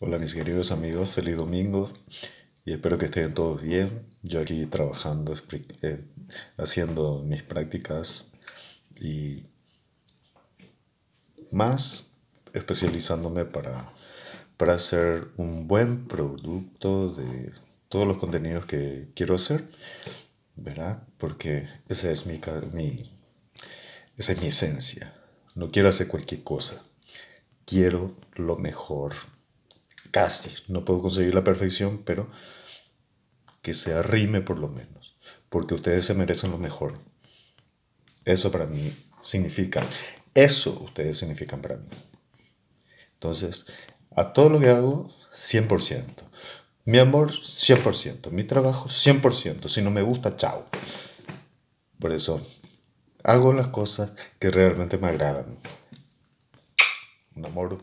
Hola mis queridos amigos, feliz domingo y espero que estén todos bien. Yo aquí trabajando, eh, haciendo mis prácticas y más especializándome para, para hacer un buen producto de todos los contenidos que quiero hacer, ¿verdad? Porque esa es mi, mi, esa es mi esencia. No quiero hacer cualquier cosa. Quiero lo mejor casi, no puedo conseguir la perfección, pero que se arrime por lo menos, porque ustedes se merecen lo mejor. Eso para mí significa, eso ustedes significan para mí. Entonces, a todo lo que hago, 100%. Mi amor, 100%. Mi trabajo, 100%. Si no me gusta, chao. Por eso, hago las cosas que realmente me agradan. Un amor.